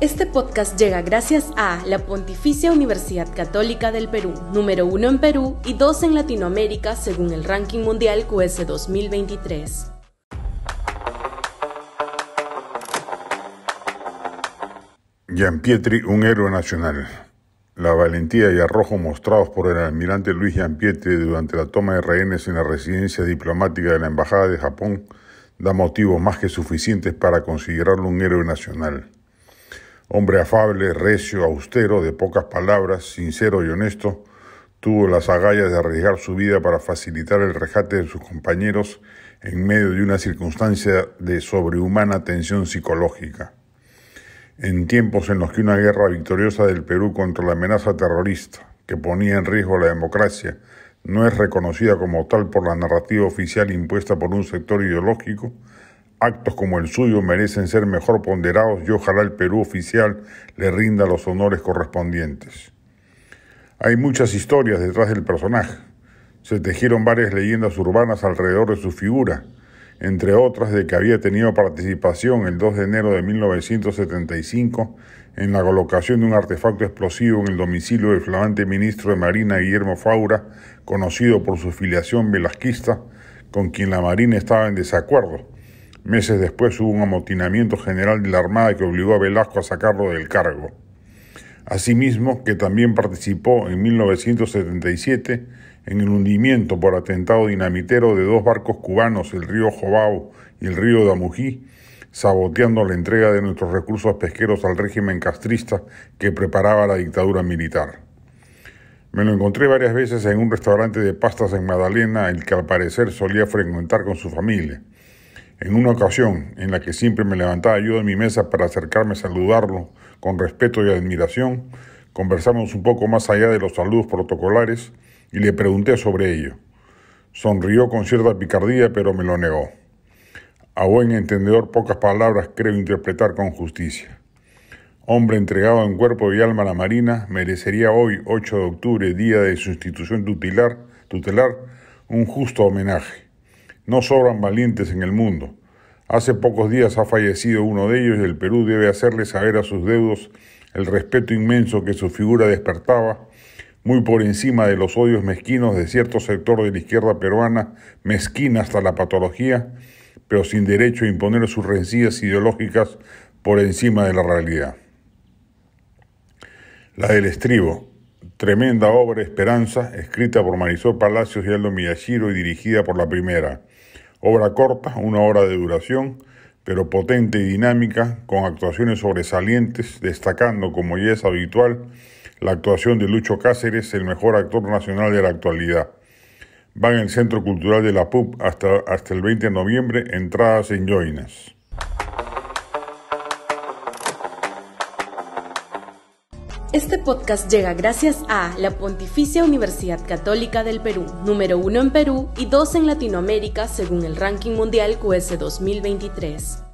Este podcast llega gracias a la Pontificia Universidad Católica del Perú, número uno en Perú y dos en Latinoamérica según el ranking mundial QS 2023. Pietri, un héroe nacional. La valentía y arrojo mostrados por el almirante Luis Pietri durante la toma de rehenes en la residencia diplomática de la Embajada de Japón da motivos más que suficientes para considerarlo un héroe nacional. Hombre afable, recio, austero, de pocas palabras, sincero y honesto, tuvo las agallas de arriesgar su vida para facilitar el rescate de sus compañeros en medio de una circunstancia de sobrehumana tensión psicológica. En tiempos en los que una guerra victoriosa del Perú contra la amenaza terrorista, que ponía en riesgo la democracia, no es reconocida como tal por la narrativa oficial impuesta por un sector ideológico, Actos como el suyo merecen ser mejor ponderados y ojalá el Perú oficial le rinda los honores correspondientes. Hay muchas historias detrás del personaje. Se tejieron varias leyendas urbanas alrededor de su figura, entre otras de que había tenido participación el 2 de enero de 1975 en la colocación de un artefacto explosivo en el domicilio del flamante ministro de Marina Guillermo Faura, conocido por su filiación velasquista, con quien la Marina estaba en desacuerdo Meses después hubo un amotinamiento general de la Armada que obligó a Velasco a sacarlo del cargo. Asimismo, que también participó en 1977 en el hundimiento por atentado dinamitero de dos barcos cubanos, el río Jobao y el río Damují, saboteando la entrega de nuestros recursos pesqueros al régimen castrista que preparaba la dictadura militar. Me lo encontré varias veces en un restaurante de pastas en Madalena, el que al parecer solía frecuentar con su familia. En una ocasión en la que siempre me levantaba yo de mi mesa para acercarme a saludarlo con respeto y admiración, conversamos un poco más allá de los saludos protocolares y le pregunté sobre ello. Sonrió con cierta picardía, pero me lo negó. A buen entendedor, pocas palabras creo interpretar con justicia. Hombre entregado en cuerpo y alma a la Marina, merecería hoy, 8 de octubre, día de su institución tutelar, tutelar un justo homenaje. No sobran valientes en el mundo, Hace pocos días ha fallecido uno de ellos y el Perú debe hacerle saber a sus deudos el respeto inmenso que su figura despertaba, muy por encima de los odios mezquinos de cierto sector de la izquierda peruana, mezquina hasta la patología, pero sin derecho a imponer sus rencillas ideológicas por encima de la realidad. La del estribo, tremenda obra Esperanza, escrita por Marisol Palacios y Aldo Miyashiro y dirigida por la primera. Obra corta, una hora de duración, pero potente y dinámica, con actuaciones sobresalientes, destacando, como ya es habitual, la actuación de Lucho Cáceres, el mejor actor nacional de la actualidad. Van en el Centro Cultural de la PUB hasta, hasta el 20 de noviembre, entradas en Joinas. Este podcast llega gracias a la Pontificia Universidad Católica del Perú, número uno en Perú y dos en Latinoamérica según el ranking mundial QS 2023.